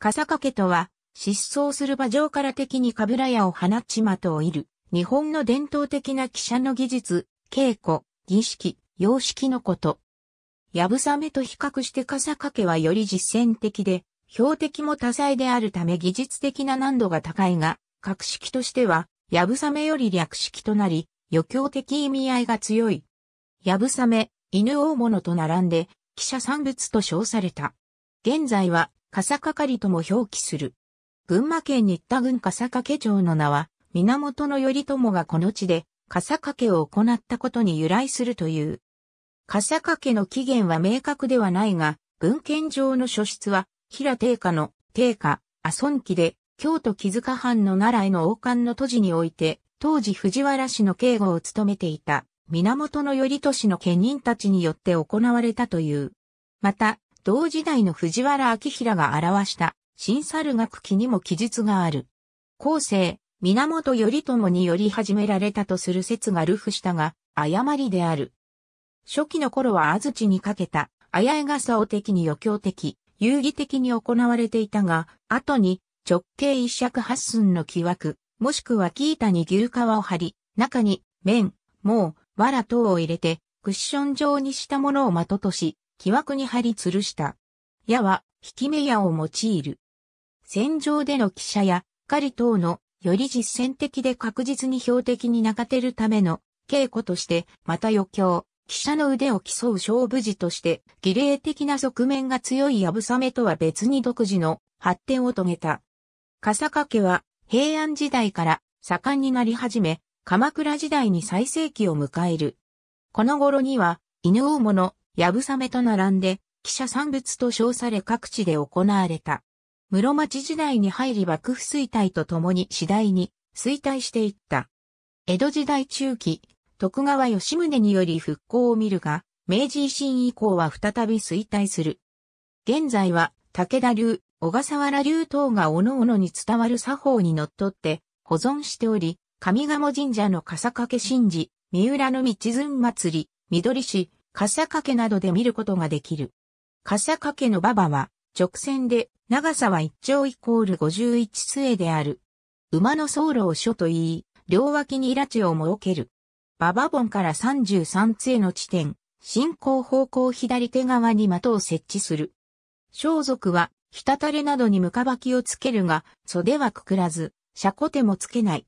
笠掛けとは、失踪する馬上から敵にカブラ矢を放ち的を射る、日本の伝統的な記者の技術、稽古、儀式、様式のこと。ヤブサメと比較して笠掛けはより実践的で、標的も多彩であるため技術的な難度が高いが、格式としては、ヤブサメより略式となり、余興的意味合いが強い。ヤブサメ、犬大物と並んで、記者産物と称された。現在は、笠掛とも表記する。群馬県新田郡笠掛町の名は、源頼朝がこの地で笠掛を行ったことに由来するという。笠掛の起源は明確ではないが、文献上の書出は、平定家の定家、阿孫記で、京都木塚藩の奈良への王冠の都市において、当時藤原氏の警護を務めていた、源頼利の家人たちによって行われたという。また、同時代の藤原明平が表した新猿楽器にも記述がある。後世、源頼朝により始められたとする説が流布したが、誤りである。初期の頃は安土にかけた、あやえさを的に余興的、遊戯的に行われていたが、後に直径一尺八寸の木枠、もしくは木板に牛皮を張り、中に綿、毛、藁等を入れて、クッション状にしたものを的とし、木枠に張り吊るした。矢は、引き目矢を用いる。戦場での汽車や、狩り等の、より実践的で確実に標的に中てるための、稽古として、また余興、汽車の腕を競う勝負時として、儀礼的な側面が強いやぶさめとは別に独自の発展を遂げた。笠掛家は、平安時代から盛んになり始め、鎌倉時代に最盛期を迎える。この頃には、犬大者。やぶさめと並んで、記者産物と称され各地で行われた。室町時代に入り幕府衰退とともに次第に衰退していった。江戸時代中期、徳川吉宗により復興を見るが、明治維新以降は再び衰退する。現在は武田流、小笠原流等が各々に伝わる作法にのっとって保存しており、上賀茂神社の笠掛神事、三浦の道寸祭り、緑市、笠掛などで見ることができる。笠掛の馬場は、直線で、長さは1丁イコール51杖である。馬の走路を所と言い、両脇にイラチを設ける。馬場本から33杖の地点、進行方向左手側に的を設置する。装束は、ひたたれなどにムカバキをつけるが、袖はくくらず、車庫手もつけない。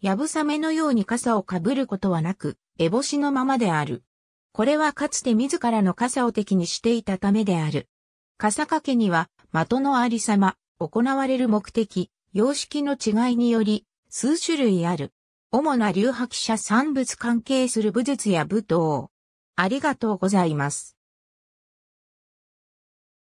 やぶさめのように傘をかぶることはなく、エボシのままである。これはかつて自らの傘を敵にしていたためである。傘掛けには、的のありさま、行われる目的、様式の違いにより、数種類ある。主な流派記者産物関係する武術や武道。ありがとうございます。